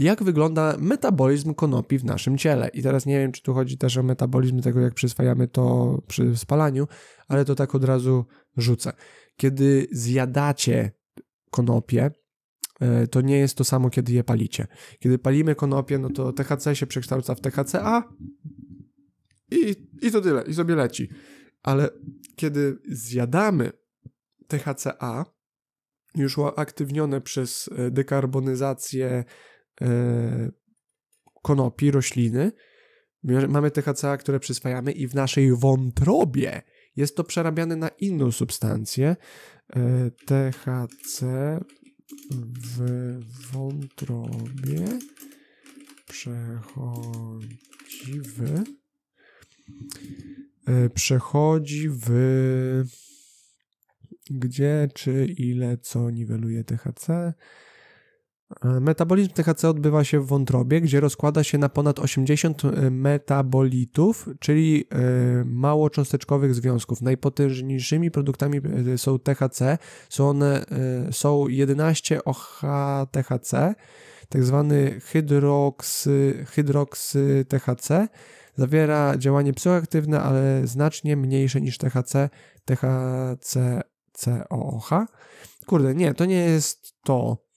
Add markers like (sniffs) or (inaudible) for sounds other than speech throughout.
jak wygląda metabolizm konopi w naszym ciele. I teraz nie wiem, czy tu chodzi też o metabolizm tego, jak przyswajamy to przy spalaniu, ale to tak od razu rzucę. Kiedy zjadacie konopie, e, to nie jest to samo, kiedy je palicie. Kiedy palimy konopie, no to THC się przekształca w THCA i, i to tyle, i sobie leci. Ale kiedy zjadamy THCA, już aktywnione przez e, dekarbonizację E, konopi, rośliny, mamy THC które przyswajamy i w naszej wątrobie jest to przerabiane na inną substancję. E, THC w wątrobie przechodzi w e, przechodzi w gdzie, czy ile, co niweluje THC. E, metabolizm THC odbywa się w wątrobie, gdzie rozkłada się na ponad 80 e, metabolitów, czyli e, mało cząsteczkowych związków. Najpotężniejszymi produktami są THC, są one są 11 OHTHC, tak zwany hydroksy, hydroksy THC. Zawiera działanie psychoaktywne, ale znacznie mniejsze niż THC, THC COOH. Kurde, nie, to nie jest to.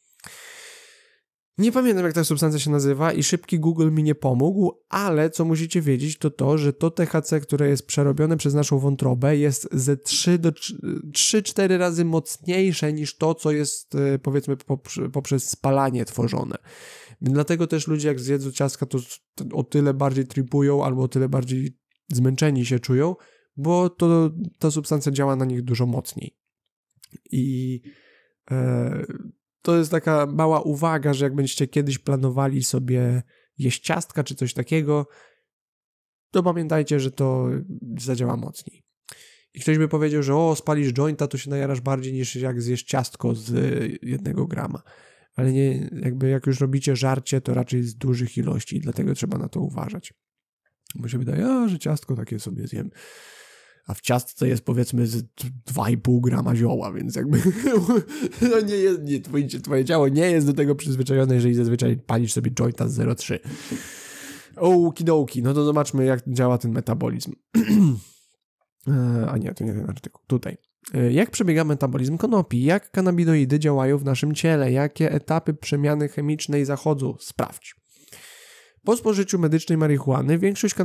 Nie pamiętam, jak ta substancja się nazywa i szybki Google mi nie pomógł, ale co musicie wiedzieć, to to, że to THC, które jest przerobione przez naszą wątrobę, jest ze 3 do 4 razy mocniejsze niż to, co jest e, powiedzmy poprzez spalanie tworzone. Dlatego też ludzie, jak zjedzą ciastka, to o tyle bardziej tripują albo o tyle bardziej zmęczeni się czują, bo to, ta substancja działa na nich dużo mocniej. I. E, to jest taka mała uwaga, że jak będziecie kiedyś planowali sobie jeść ciastka czy coś takiego, to pamiętajcie, że to zadziała mocniej. I ktoś by powiedział, że o, spalisz jointa, to się najarasz bardziej niż jak zjesz ciastko z y, jednego grama. Ale nie, jakby jak już robicie żarcie, to raczej z dużych ilości, dlatego trzeba na to uważać. Bo się wydaje, że ciastko takie sobie zjem a w ciastce jest powiedzmy 2,5 grama zioła, więc jakby (laughs) no nie jest, nie, twoje, twoje ciało nie jest do tego przyzwyczajone, jeżeli zazwyczaj palisz sobie jointa z 0,3. Okidoki, no to zobaczmy jak działa ten metabolizm. (clears throat) E, a nie, to nie ten artykuł, tutaj. E, jak przebiega metabolizm konopi? Jak kanabinoidy działają w naszym ciele? Jakie etapy przemiany chemicznej zachodzą? Sprawdź. Po spożyciu medycznej marihuany większość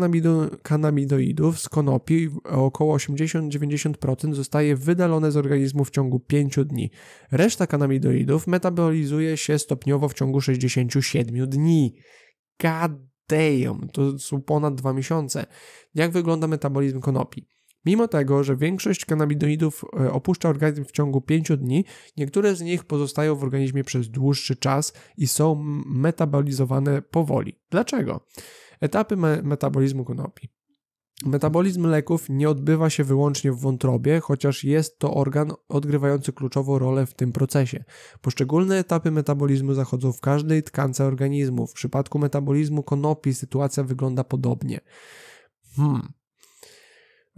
kanabidoidów z konopi, około 80-90%, zostaje wydalone z organizmu w ciągu 5 dni. Reszta kanabidoidów metabolizuje się stopniowo w ciągu 67 dni. God damn, to są ponad 2 miesiące. Jak wygląda metabolizm konopi? Mimo tego, że większość kanabinoidów e, opuszcza organizm w ciągu 5 dni, niektóre z nich pozostają w organizmie przez dłuższy czas i są metabolizowane powoli. Dlaczego? Etapy me metabolizmu konopi. Metabolizm leków nie odbywa się wyłącznie w wątrobie, chociaż jest to organ odgrywający kluczową rolę w tym procesie. Poszczególne etapy metabolizmu zachodzą w każdej tkance organizmu. W przypadku metabolizmu konopi sytuacja wygląda podobnie. Hmm.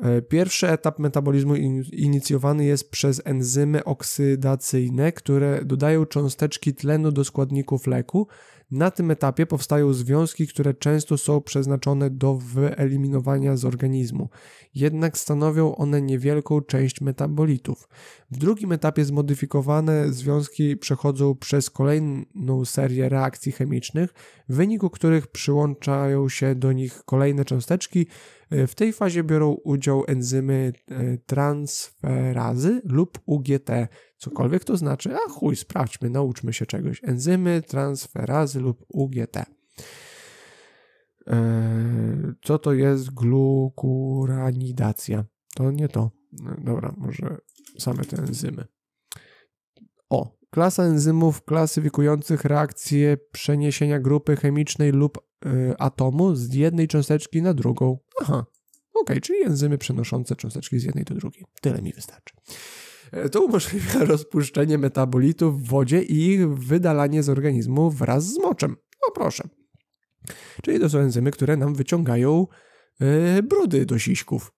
E, pierwszy etap metabolizmu inicjowany jest przez enzymy oksydacyjne, które dodają cząsteczki tlenu do składników leku na tym etapie powstają związki, które często są przeznaczone do wyeliminowania z organizmu, jednak stanowią one niewielką część metabolitów. W drugim etapie zmodyfikowane związki przechodzą przez kolejną serię reakcji chemicznych, w wyniku których przyłączają się do nich kolejne cząsteczki. W tej fazie biorą udział enzymy e, transferazy lub UGT Cokolwiek to znaczy, a chuj, sprawdźmy, nauczmy się czegoś. Enzymy, transferazy lub UGT. Eee, co to jest glukuranidacja? To nie to. No, dobra, może same te enzymy. O, klasa enzymów klasyfikujących reakcje przeniesienia grupy chemicznej lub y, atomu z jednej cząsteczki na drugą. Aha, okej, okay, czyli enzymy przenoszące cząsteczki z jednej do drugiej. Tyle mi wystarczy. E, to umożliwia (laughs) rozpuszczenie metabolitów w wodzie i ich wydalanie z organizmu wraz z moczem. No proszę. Czyli to są enzymy, które nam wyciągają yy, brudy do siśków.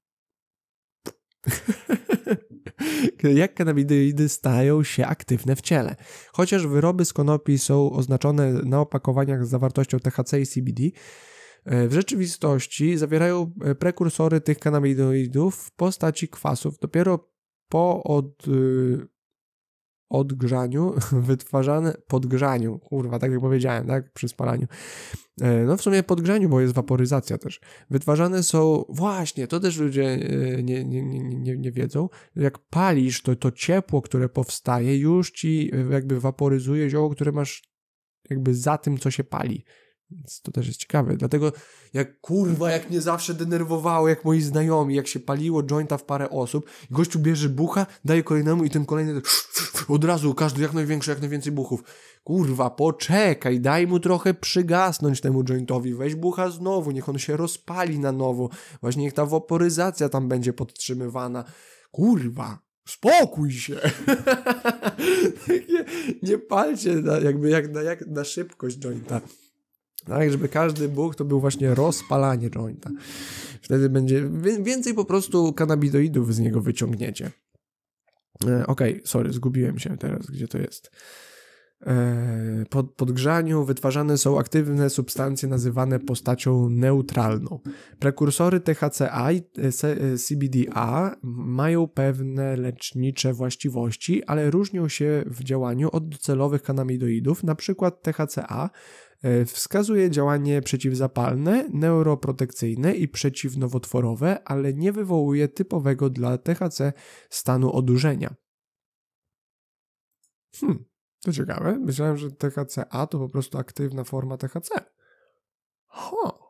(laughs) jak kanabinoidy stają się aktywne w ciele. Chociaż wyroby z konopi są oznaczone na opakowaniach z zawartością THC i CBD, e, w rzeczywistości zawierają prekursory tych kanabinoidów w postaci kwasów. Dopiero po od, y, odgrzaniu (laughs) wytwarzane, podgrzaniu, kurwa, tak jak powiedziałem, tak, przy spalaniu. E, no w sumie podgrzaniu, bo jest waporyzacja też. Wytwarzane są, właśnie, to też ludzie e, nie, nie, nie, nie wiedzą, jak palisz, to to ciepło, które powstaje, już ci e, jakby waporyzuje zioło, które masz jakby za tym, co się pali. Więc to też jest ciekawe. Dlatego jak kurwa, jak mnie zawsze denerwowało, jak moi znajomi, jak się paliło jointa w parę osób, gościu bierze bucha, daje kolejnemu i ten kolejny (sniffs) od razu każdy jak największy, jak najwięcej buchów. Kurwa, poczekaj, daj mu trochę przygasnąć temu jointowi, weź bucha znowu, niech on się rozpali na nowo, właśnie niech ta waporyzacja tam będzie podtrzymywana. Kurwa, spokój się. (laughs) nie, nie palcie na, jakby jak, na, jak na szybkość jointa. Tak, żeby każdy Bóg to był właśnie rozpalanie jointa. Wtedy będzie więcej po prostu kanabidoidów z niego wyciągniecie. E, Okej, okay, sorry, zgubiłem się teraz, gdzie to jest. E, po podgrzaniu wytwarzane są aktywne substancje nazywane postacią neutralną. Prekursory THCA i e, CBDA e, mają pewne lecznicze właściwości, ale różnią się w działaniu od docelowych na np. THCA E, wskazuje działanie przeciwzapalne, neuroprotekcyjne i przeciwnowotworowe, ale nie wywołuje typowego dla THC stanu odurzenia. Hmm, to ciekawe. Myślałem, że THCA to po prostu aktywna forma THC. Ho.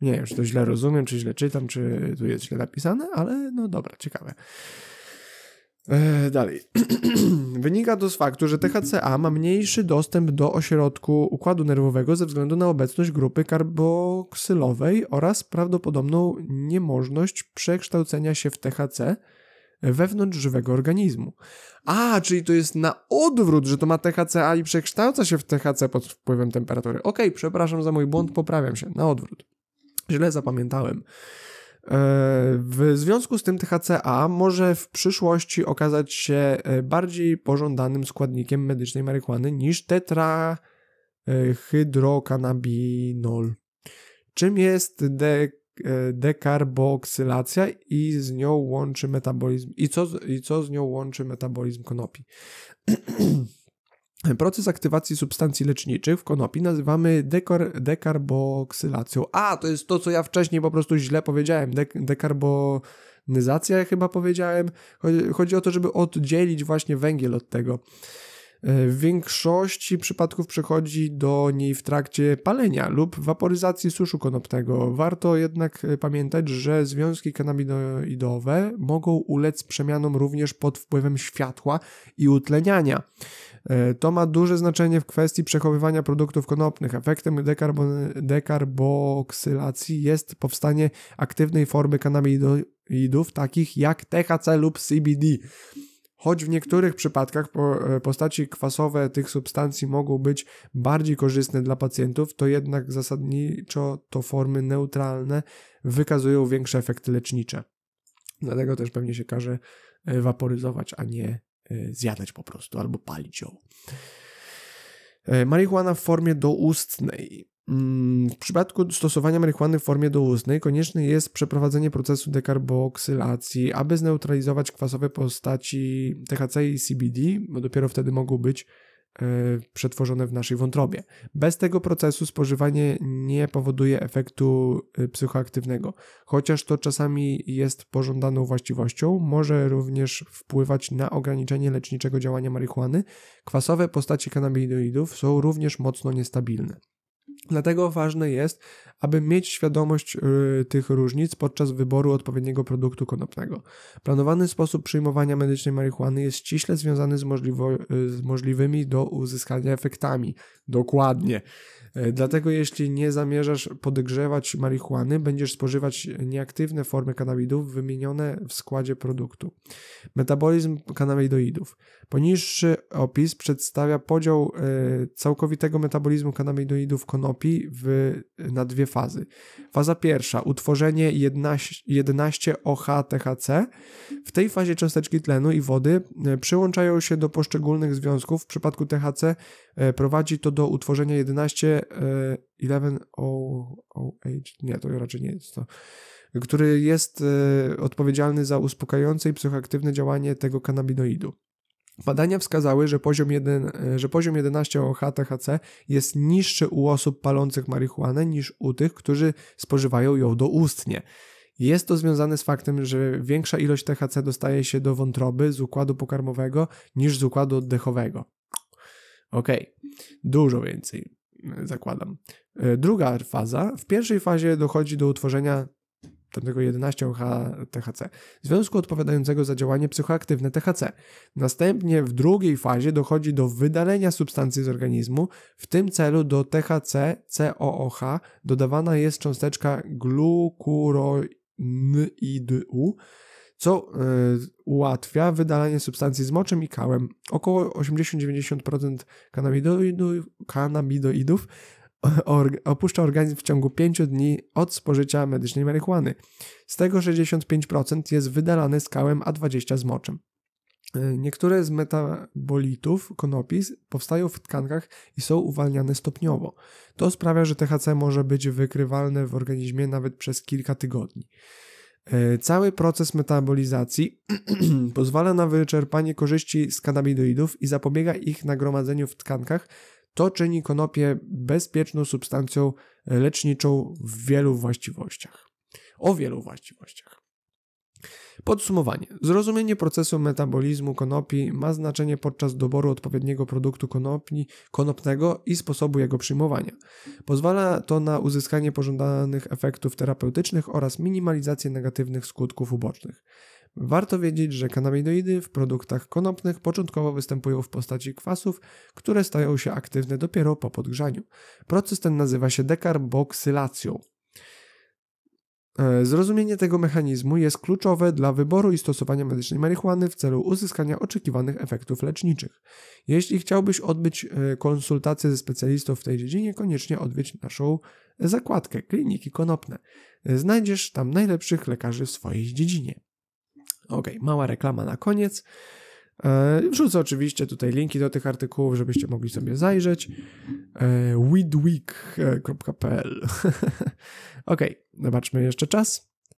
Nie wiem, czy to źle rozumiem, czy źle czytam, czy tu jest źle napisane, ale no dobra, ciekawe. E, dalej. (clears throat) Wynika to z faktu, że THCA ma mniejszy dostęp do ośrodku układu nerwowego ze względu na obecność grupy karboksylowej oraz prawdopodobną niemożność przekształcenia się w THC wewnątrz żywego organizmu. A, czyli to jest na odwrót, że to ma THCA i przekształca się w THC pod wpływem temperatury. Okej, okay, przepraszam za mój błąd, poprawiam się. Na odwrót. Źle zapamiętałem. E, w związku z tym THCA może w przyszłości okazać się e, bardziej pożądanym składnikiem medycznej marihuany niż tetrahydrokanabinol, czym jest de e, dekarboksylacja i z nią łączy metabolizm i co, i co z nią łączy metabolizm konopi. (clears throat) Proces aktywacji substancji leczniczych w konopi nazywamy dekor, dekarboksylacją. A, to jest to, co ja wcześniej po prostu źle powiedziałem. De, dekarbonizacja, chyba powiedziałem. Chodzi, chodzi o to, żeby oddzielić właśnie węgiel od tego. E, w większości przypadków przychodzi do niej w trakcie palenia lub waporyzacji suszu konopnego. Warto jednak e, pamiętać, że związki kanabinoidowe mogą ulec przemianom również pod wpływem światła i utleniania. E, to ma duże znaczenie w kwestii przechowywania produktów konopnych. Efektem dekarbon- dekarboksylacji jest powstanie aktywnej formy kanabinoidów, takich jak THC lub CBD. Choć w niektórych przypadkach e, postaci kwasowe tych substancji mogą być bardziej korzystne dla pacjentów, to jednak zasadniczo to formy neutralne wykazują większe efekty lecznicze. Dlatego też pewnie się każe e, waporyzować, a nie e, zjadać po prostu albo palić ją. Marihuana w formie doustnej. Mm, w przypadku stosowania marihuany w formie doustnej konieczne jest przeprowadzenie procesu dekarboksylacji, aby zneutralizować kwasowe postaci THC i CBD, bo dopiero wtedy mogą być e, przetworzone w naszej wątrobie. Bez tego procesu spożywanie nie powoduje efektu e, psychoaktywnego. Chociaż to czasami jest pożądaną właściwością, może również wpływać na ograniczenie leczniczego działania marihuany. Kwasowe postaci kanabinoidów są również mocno niestabilne. Dlatego ważne jest, aby mieć świadomość y, tych różnic podczas wyboru odpowiedniego produktu konopnego. Planowany sposób przyjmowania medycznej marihuany jest ściśle związany z, y, z możliwymi do uzyskania efektami. Dokładnie. E, dlatego jeśli nie zamierzasz podgrzewać marihuany, będziesz spożywać nieaktywne formy kanabidów wymienione w składzie produktu. Metabolizm kanabidoidów. Poniższy opis przedstawia podział e, całkowitego metabolizmu kanabidoidów konopnych w, na dwie fazy. Faza pierwsza, utworzenie 11, OH-THC. W tej fazie cząsteczki tlenu i wody e, przyłączają się do poszczególnych związków. W przypadku THC e, prowadzi to do utworzenia 11 11OH, e, nie, to raczej nie jest to, który jest odpowiedzialny za uspokajające i psychoaktywne działanie tego kanabinoidu. Badania wskazały, że poziom, jeden, e, że poziom 11 OH THC jest niższy u osób palących marihuanę niż u tych, którzy spożywają ją doustnie. Jest to związane z faktem, że większa ilość THC dostaje się do wątroby z układu pokarmowego niż z układu oddechowego. Okej, okay. dużo więcej e, zakładam. E, druga faza. W pierwszej fazie dochodzi do utworzenia tego 11 THC, związku odpowiadającego za działanie psychoaktywne THC. Następnie w drugiej fazie dochodzi do wydalenia substancji z organizmu. W tym celu do THC COOH dodawana jest cząsteczka glukuronidu, co yy, ułatwia wydalanie substancji z moczem i kałem. Około 80-90% kanabidoidów, kanabidoidów org opuszcza organizm w ciągu 5 dni od spożycia medycznej marihuany. Z tego 65% jest wydalane skałem, a 20% z moczem. E, niektóre z metabolitów konopi powstają w tkankach i są uwalniane stopniowo. To sprawia, że THC może być wykrywalne w organizmie nawet przez kilka tygodni. E, cały proces metabolizacji (clears throat) pozwala na wyczerpanie korzyści z kanabinoidów i zapobiega ich nagromadzeniu w tkankach, to czyni konopię bezpieczną substancją leczniczą w wielu właściwościach. O wielu właściwościach. Podsumowanie. Zrozumienie procesu metabolizmu konopi ma znaczenie podczas doboru odpowiedniego produktu konopnego i sposobu jego przyjmowania. Pozwala to na uzyskanie pożądanych efektów terapeutycznych oraz minimalizację negatywnych skutków ubocznych. Warto wiedzieć, że kanabinoidy w produktach konopnych początkowo występują w postaci kwasów, które stają się aktywne dopiero po podgrzaniu. Proces ten nazywa się dekarboksylacją. E, zrozumienie tego mechanizmu jest kluczowe dla wyboru i stosowania medycznej marihuany w celu uzyskania oczekiwanych efektów leczniczych. Jeśli chciałbyś odbyć e, konsultację ze specjalistą w tej dziedzinie, koniecznie odwiedź naszą zakładkę Kliniki Konopne. E, znajdziesz tam najlepszych lekarzy w swojej dziedzinie. Ok, mała reklama na koniec. E, wrzucę oczywiście tutaj linki do tych artykułów, żebyście mogli sobie zajrzeć. E, Widweek.pl. (laughs) Ok, zobaczmy jeszcze czas.